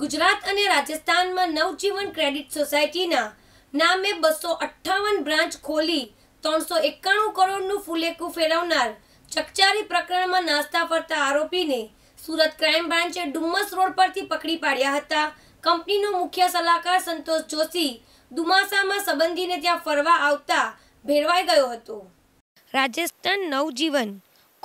ગુજરાત અને રાજસ્થાનમાં નવજીવન ક્રેડિટ સોસાયટીના નામે બસો અઠ્ઠાવન બ્રાન્ચ ખોલી ત્રણસો એકાણું કરોડનું ફુલેકું ફેરવનાર ચકચારી પ્રકરણમાં નાસ્તા ફરતા આરોપીને સુરત ક્રાઇમ બ્રાન્ચે ડુમ્મસ રોડ પરથી પકડી પાડ્યા હતા કંપનીનો મુખ્ય સલાહકાર સંતોષ જોશી દુમાસામાં સંબંધીને ત્યાં ફરવા આવતા ભેરવાઈ ગયો હતો રાજસ્થાન નવજીવન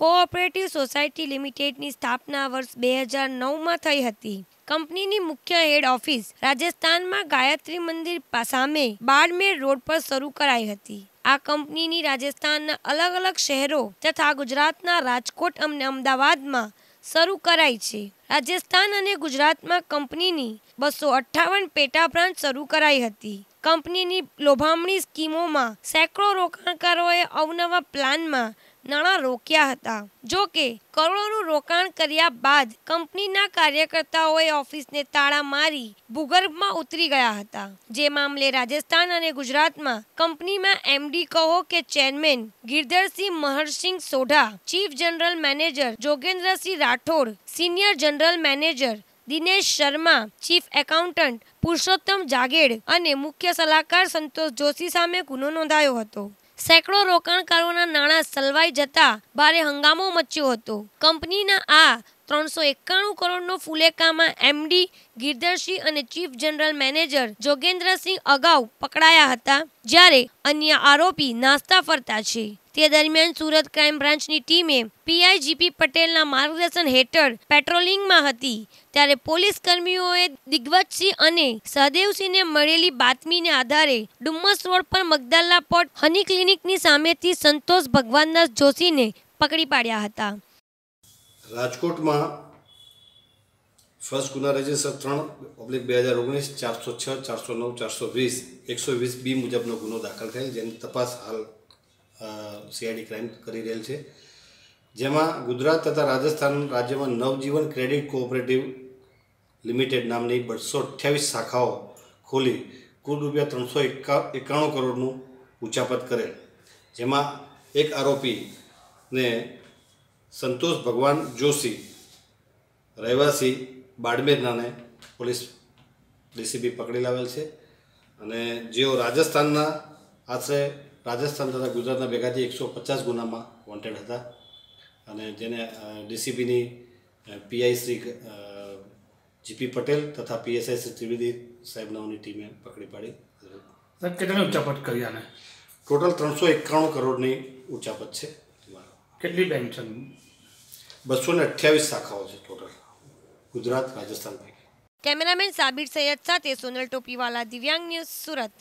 કોઓપરેટિવ સોસાયટી લિમિટેડની સ્થાપના વર્ષ બે હજાર નવમાં થઈ હતી કંપનીની મુખ્ય હેડ ઓફિસ રાજસ્થાનમાં ગાયત્રી મંદિર સામે બાડમેર રોડ પર શરૂ કરાઈ હતી આ કંપનીની રાજસ્થાનના અલગ અલગ શહેરો તથા ગુજરાતના રાજકોટ અને અમદાવાદમાં શરૂ કરાઈ છે રાજસ્થાન અને ગુજરાતમાં કંપનીની બસો અઠ્ઠાવન પેટા બ્રાન્ચ શરૂ કરાઈ હતી કંપનીની લોભામણી સ્કીમોમાં સેંકડો રોકાણકારોએ અવનવા પ્લાનમાં નાણાં રોક્યા હતા જો કે કરોડોનું રોકાણ કર્યા બાદ કંપનીના કાર્યકર્તાઓએ ઓફિસને તાળા મારી ભૂગર્ભમાં ઉતરી ગયા હતા જે મામલે રાજસ્થાન અને ગુજરાતમાં કંપનીમાં એમડી કહો કે chairman Girdharsinh Maharshing Sodha chief general manager Jogendrasinh Rathod senior general manager Dinesh Sharma chief accountant Purushottam Jaged અને મુખ્ય સલાહકાર સંતોષ જોશી સામે ગુનો નોંધાયો હતો સેંકડો રોકાણકારોના નાણાં સલવાઈ જતા ભારે હંગામો મચ્યો હતો કંપનીના આ ત્રણસો એકાણું કરોડનો ફુલેકામાં એમડી ગિરધરસિંહ અને ચીફ જનરલ મેનેજર જોગેન્દ્રસિંહ અગાઉ પકડાયા હતા જ્યારે અન્ય આરોપી નાસ્તા ફરતા છે તે દરમિયાન સુરત ક્રાઇમ બ્રાન્ચની ટીમે પીઆઈજીપી પટેલના માર્ગદર્શન હેઠળ પેટ્રોલિંગમાં હતી ત્યારે પોલીસ કર્મીઓએ દિગ્વજસિંહ અને સહદેવસિંહને મળેલી બાતમીને આધારે ડુમ્મસ રોડ પર મગદાલા પોર્ટ હની ક્લિનિકની સામેથી સંતોષ ભગવાનદાસ જોશીને પકડી પાડ્યા હતા રાજકોટમાં ફર્સ્ટ ગુના રજીસ્ટર ત્રણ ઓબ્લિક બે હજાર ઓગણીસ ચારસો છ ચારસો નવ ચારસો વીસ એકસો વીસ બી મુજબનો ગુનો દાખલ થયેલ જેની તપાસ હાલ સીઆઈડી ક્રાઇમ કરી રહેલ છે જેમાં ગુજરાત તથા રાજસ્થાન રાજ્યમાં નવજીવન ક્રેડિટ કોઓપરેટિવ લિમિટેડ નામની બસો અઠ્યાવીસ શાખાઓ ખોલી કુલ રૂપિયા ત્રણસો એકા એકાણું કરોડનું ઉચાપત કરેલ જેમાં એક આરોપીને સંતોષ ભગવાન જોશી રહેવાસી બાડમેરનાને પોલીસ ડીસીબી પકડી લાવેલ છે અને જેઓ રાજસ્થાનના આશરે રાજસ્થાન તથા ગુજરાતના ભેગાથી એકસો પચાસ ગુનામાં વોન્ટેડ હતા અને જેને ડીસીબીની પીઆઈ શ્રી જીપી પટેલ તથા પીએસઆઈ શ્રી ત્રિવેદી સાહેબનાઓની ટીમે પકડી પાડી સાહેબ કેટલાની ઉચાપત કરી આને ટોટલ ત્રણસો એકાણું કરોડની ઉચાપત છે કેટલી બેંક છે બસો ને અઠ્યાવીસ શાખાઓ છે ટોટલ ગુજરાત રાજસ્થાન પૈકી કેમેરામેન સાબિર સૈયદ સાથે સોનલ ટોપીવાલા દિવ્યાંગ ન્યૂઝ સુરત